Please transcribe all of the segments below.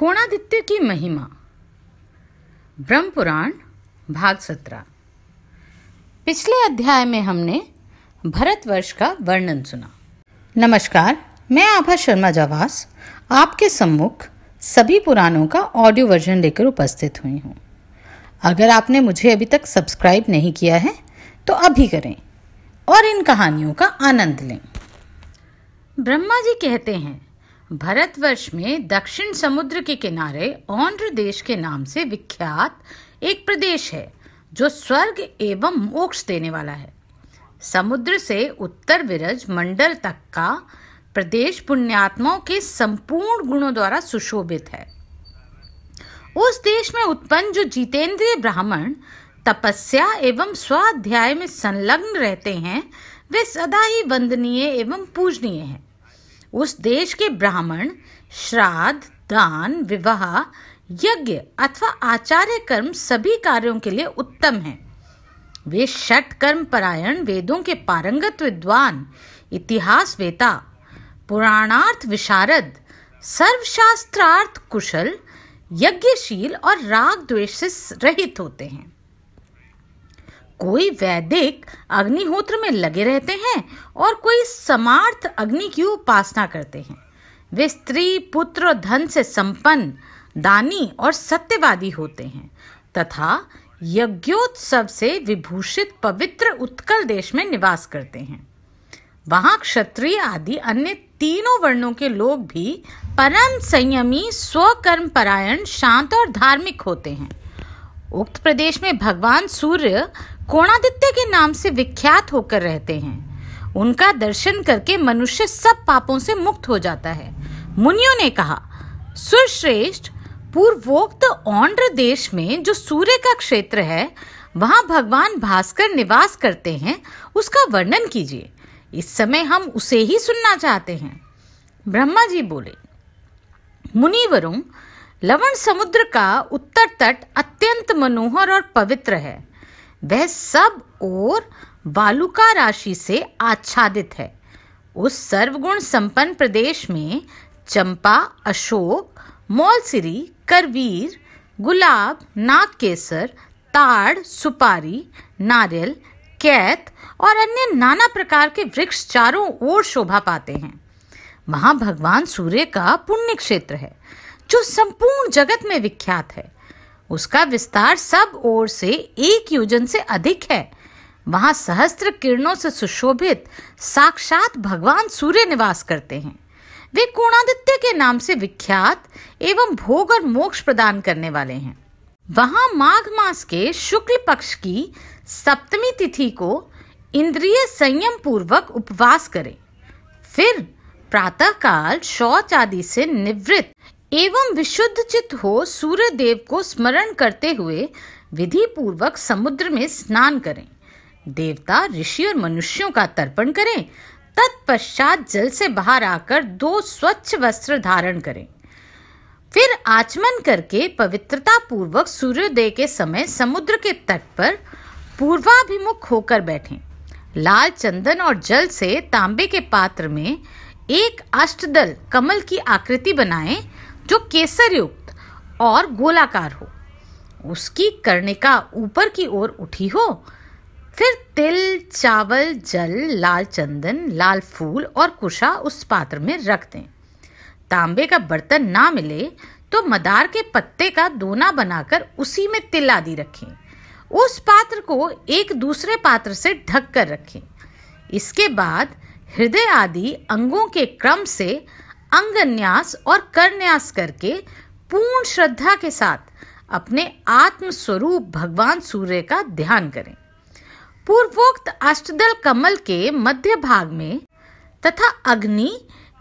कोणादित्य की महिमा ब्रह्म पुराण भाग सत्रह पिछले अध्याय में हमने भरतवर्ष का वर्णन सुना नमस्कार मैं आभा शर्मा जावास आपके सम्मुख सभी पुराणों का ऑडियो वर्जन लेकर उपस्थित हुई हूँ अगर आपने मुझे अभी तक सब्सक्राइब नहीं किया है तो अभी करें और इन कहानियों का आनंद लें ब्रह्मा जी कहते हैं भारतवर्ष में दक्षिण समुद्र के किनारे औंध्र देश के नाम से विख्यात एक प्रदेश है जो स्वर्ग एवं मोक्ष देने वाला है समुद्र से उत्तर विरज मंडल तक का प्रदेश पुण्यात्माओं के संपूर्ण गुणों द्वारा सुशोभित है उस देश में उत्पन्न जो जितेंद्रिय ब्राह्मण तपस्या एवं स्वाध्याय में संलग्न रहते हैं वे सदा ही वंदनीय एवं पूजनीय हैं उस देश के ब्राह्मण श्राद्ध दान विवाह यज्ञ अथवा आचार्य कर्म सभी कार्यों के लिए उत्तम है वे षट कर्म परायण वेदों के पारंगत विद्वान इतिहास वेता पुराणार्थ विशारद सर्वशास्त्रार्थ कुशल यज्ञशील और राग द्वेष से रहित होते हैं कोई वैदिक अग्निहोत्र में लगे रहते हैं और कोई समार्थ अग्नि की उपासना करते हैं वे स्त्री पुत्र और धन से संपन्न दानी और सत्यवादी होते हैं तथा यज्ञोत्सव से विभूषित पवित्र उत्कल देश में निवास करते हैं वहां क्षत्रिय आदि अन्य तीनों वर्णों के लोग भी परम संयमी स्वकर्म परायण शांत और धार्मिक होते हैं उक्त प्रदेश में भगवान सूर्य कोणादित्य के नाम से विख्यात होकर रहते हैं उनका दर्शन करके मनुष्य सब पापों से मुक्त हो जाता है मुनियों ने कहा सुरश्रेष्ठ पूर्वोक्त औंड्र देश में जो सूर्य का क्षेत्र है वहाँ भगवान भास्कर निवास करते हैं उसका वर्णन कीजिए इस समय हम उसे ही सुनना चाहते हैं ब्रह्मा जी बोले मुनिवरुण लवण समुद्र का उत्तर तट अत्यंत मनोहर और पवित्र है वह सब और वालुका राशि से आच्छादित है उस सर्वगुण संपन्न प्रदेश में चंपा अशोक मौलसिरी करवीर गुलाब नाग केसर ताड़ सुपारी नारियल कैत और अन्य नाना प्रकार के वृक्ष चारों ओर शोभा पाते हैं वहाँ भगवान सूर्य का पुण्य क्षेत्र है जो संपूर्ण जगत में विख्यात है उसका विस्तार सब ओर से एक योजन से अधिक है वहां सहस्त्र किरणों से सुशोभित साक्षात भगवान सूर्य निवास करते हैं वे कोणादित्य के नाम से विख्यात एवं भोग और मोक्ष प्रदान करने वाले हैं वहां माघ मास के शुक्ल पक्ष की सप्तमी तिथि को इंद्रिय संयम पूर्वक उपवास करें फिर प्रातः काल शौच आदि से निवृत्त एवं विशुद्ध चित्त हो सूर्य देव को स्मरण करते हुए विधि पूर्वक समुद्र में स्नान करें देवता ऋषि और मनुष्यों का तर्पण करें तत्पश्चात जल से बाहर आकर दो स्वच्छ वस्त्र धारण करें फिर आचमन करके पवित्रता पूर्वक सूर्योदय के समय समुद्र के तट पर पूर्वाभिमुख होकर बैठें। लाल चंदन और जल से तांबे के पात्र में एक अष्टदल कमल की आकृति बनाएं जो केसर युक्त और गोलाकार हो उसकी कर्णिका ऊपर की ओर उठी हो फिर तिल चावल जल लाल चंदन लाल फूल और कुशा उस पात्र में रख दें तांबे का बर्तन ना मिले तो मदार के पत्ते का दोना बनाकर उसी में तिल आदि रखें उस पात्र को एक दूसरे पात्र से ढककर रखें इसके बाद हृदय आदि अंगों के क्रम से अंगन्यास और करन्यास करके पूर्ण श्रद्धा के साथ अपने आत्म स्वरूप भगवान सूर्य का ध्यान करें पूर्वोक्त अष्टदल कमल के मध्य भाग में तथा अग्नि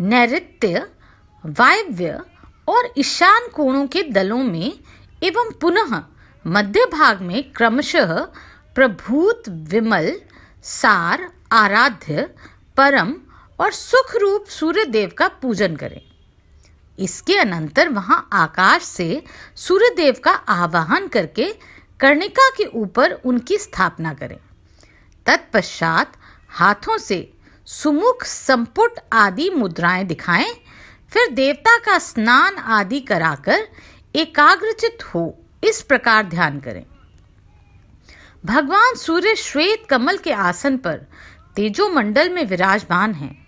नैत्य वायव्य और ईशान कोणों के दलों में एवं पुनः मध्य भाग में क्रमशः प्रभूत विमल सार आराध्य परम और सुख रूप सूर्य देव का पूजन करें इसके अनंतर वहां आकाश से सूर्य देव का आवाहन करके कर्णिका के ऊपर उनकी स्थापना करें तत्पश्चात हाथों से सुमुख संपुट आदि मुद्राएं दिखाएं फिर देवता का स्नान आदि कराकर एकाग्रचित हो इस प्रकार ध्यान करें भगवान सूर्य श्वेत कमल के आसन पर तेजोमंडल में विराजमान हैं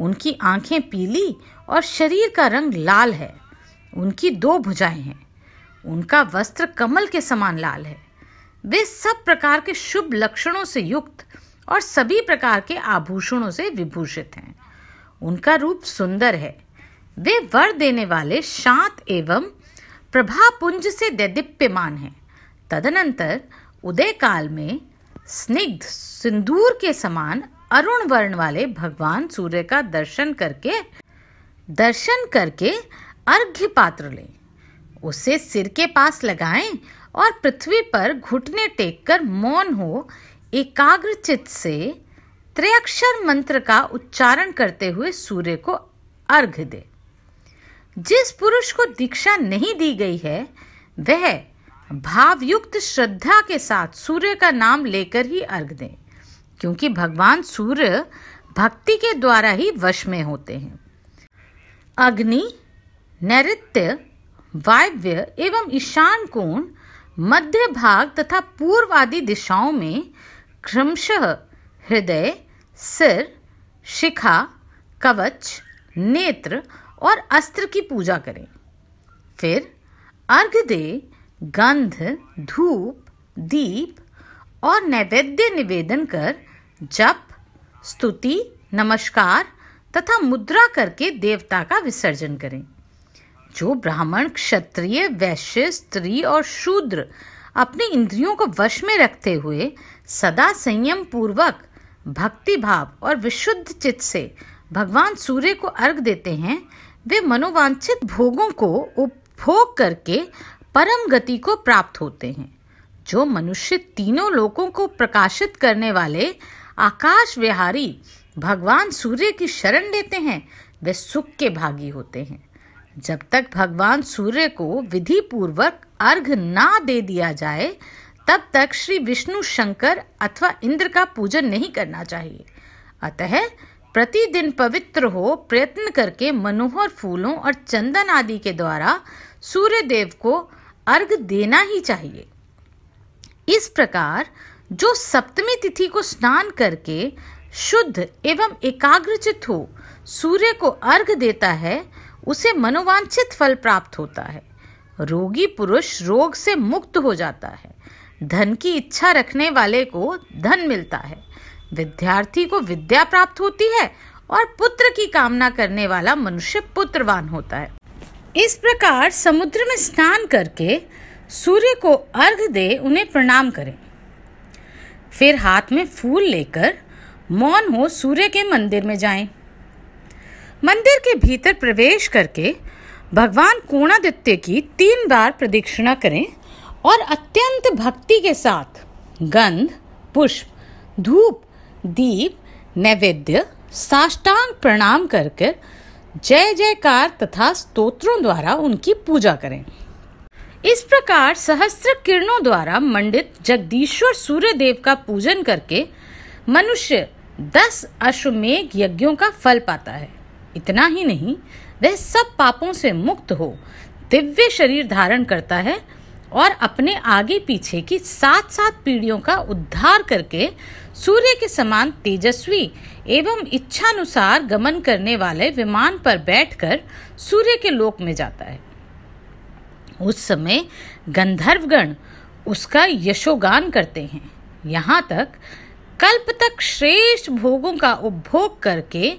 उनकी आंखें पीली और शरीर का रंग लाल है उनकी दो भुजाएं हैं उनका वस्त्र कमल के समान लाल है वे सब प्रकार के शुभ लक्षणों से युक्त और सभी प्रकार के आभूषणों से विभूषित हैं उनका रूप सुंदर है वे वर देने वाले शांत एवं प्रभापुंज से दैदिप्यमान हैं तदनंतर उदय काल में स्निग्ध सिंदूर के समान अरुण वर्ण वाले भगवान सूर्य का दर्शन करके दर्शन करके अर्घ्य पात्र लें उसे सिर के पास लगाएं और पृथ्वी पर घुटने टेककर मौन हो एकाग्र से त्रिअक्षर मंत्र का उच्चारण करते हुए सूर्य को अर्घ दे जिस पुरुष को दीक्षा नहीं दी गई है वह भावयुक्त श्रद्धा के साथ सूर्य का नाम लेकर ही अर्घ दें क्योंकि भगवान सूर्य भक्ति के द्वारा ही वश में होते हैं अग्नि नैत्य वायव्य एवं ईशान कोण मध्य भाग तथा पूर्व आदि दिशाओं में क्रमशः हृदय सिर शिखा कवच नेत्र और अस्त्र की पूजा करें फिर अर्घ दे गंध धूप दीप और नैवेद्य निवेदन कर जप स्तुति नमस्कार तथा मुद्रा करके देवता का विसर्जन करें जो ब्राह्मण क्षत्रिय वैश्य स्त्री और शूद्र अपने इंद्रियों को वश में रखते हुए सदा संयम पूर्वक भक्ति भाव और विशुद्ध चित्त से भगवान सूर्य को अर्घ देते हैं वे मनोवांछित भोगों को उपभोग करके परम गति को प्राप्त होते हैं जो मनुष्य तीनों लोकों को प्रकाशित करने वाले आकाश विहारी भगवान सूर्य की शरण लेते हैं वे सुख के भागी होते हैं जब तक भगवान सूर्य को विधि पूर्वक अर्घ ना दे दिया जाए तब तक श्री विष्णु शंकर अथवा इंद्र का पूजन नहीं करना चाहिए अतः प्रतिदिन पवित्र हो प्रयत्न करके मनोहर फूलों और चंदन आदि के द्वारा सूर्य देव को अर्घ देना ही चाहिए इस प्रकार जो सप्तमी तिथि को स्नान करके शुद्ध एवं एकाग्रचित हो सूर्य को अर्घ देता है उसे मनोवांछित फल प्राप्त होता है रोगी पुरुष रोग से मुक्त हो जाता है धन की इच्छा रखने वाले को धन मिलता है विद्यार्थी को विद्या प्राप्त होती है और पुत्र की कामना करने वाला मनुष्य पुत्रवान होता है इस प्रकार समुद्र में स्नान करके सूर्य को अर्घ दे उन्हें प्रणाम करें फिर हाथ में फूल लेकर मौन हो सूर्य के मंदिर में जाएं। मंदिर के भीतर प्रवेश करके भगवान कोणादित्य की तीन बार प्रदक्षिणा करें और अत्यंत भक्ति के साथ गंध पुष्प धूप दीप नैवेद्य साष्टांग प्रणाम कर जय जयकार तथा स्तोत्रों द्वारा उनकी पूजा करें इस प्रकार सहस्त्र किरणों द्वारा मंडित जगदीश्वर सूर्य देव का पूजन करके मनुष्य दस अश्वमेघ यज्ञों का फल पाता है इतना ही नहीं वह सब पापों से मुक्त हो दिव्य शरीर धारण करता है और अपने आगे पीछे की सात सात पीढ़ियों का उद्धार करके सूर्य के समान तेजस्वी एवं इच्छानुसार गमन करने वाले विमान पर बैठकर सूर्य के लोक में जाता है उस समय गंधर्वगण उसका यशोगान करते हैं यहाँ तक कल्प तक श्रेष्ठ भोगों का उपभोग करके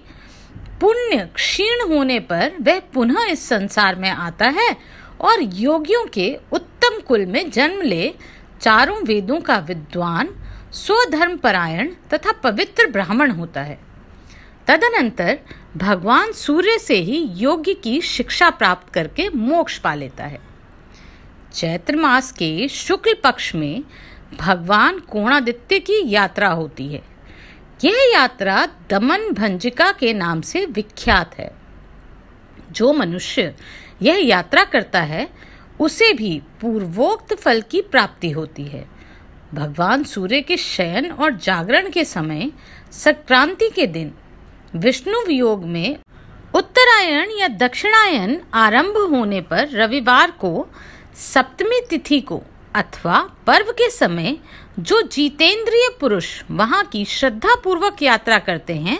पुण्य क्षीण होने पर वह पुनः इस संसार में आता है और योगियों के उत्तम कुल में जन्म ले चारों वेदों का विद्वान स्वधर्म परायण तथा पवित्र ब्राह्मण होता है तदनंतर भगवान सूर्य से ही योग्य की शिक्षा प्राप्त करके मोक्ष पा लेता है चैत्र मास के शुक्ल पक्ष में भगवान कोणादित्य की यात्रा होती है यह यात्रा दमन भंजिका के नाम से विख्यात है जो मनुष्य यह यात्रा करता है उसे भी पूर्वोक्त फल की प्राप्ति होती है भगवान सूर्य के शयन और जागरण के समय संक्रांति के दिन विष्णु वियोग में उत्तरायण या दक्षिणायन आरंभ होने पर रविवार को सप्तमी तिथि को अथवा पर्व के समय जो जितेंद्रिय पुरुष वहाँ की श्रद्धा पूर्वक यात्रा करते हैं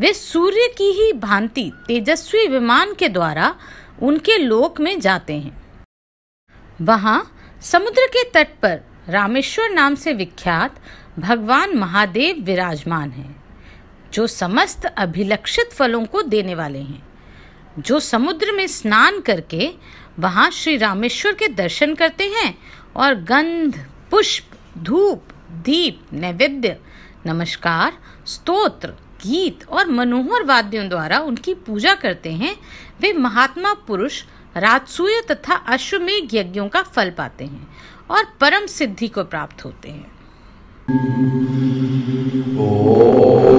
वे सूर्य की ही भांति तेजस्वी विमान के द्वारा उनके लोक में जाते हैं वहाँ समुद्र के तट पर रामेश्वर नाम से विख्यात भगवान महादेव विराजमान हैं जो समस्त अभिलक्षित फलों को देने वाले हैं जो समुद्र में स्नान करके वहाँ श्री रामेश्वर के दर्शन करते हैं और गंध पुष्प धूप दीप नैवेद्य नमस्कार स्तोत्र गीत और मनोहर वाद्यों द्वारा उनकी पूजा करते हैं वे महात्मा पुरुष राजसूय तथा अश्वमेघ यज्ञों का फल पाते हैं और परम सिद्धि को प्राप्त होते हैं ओ।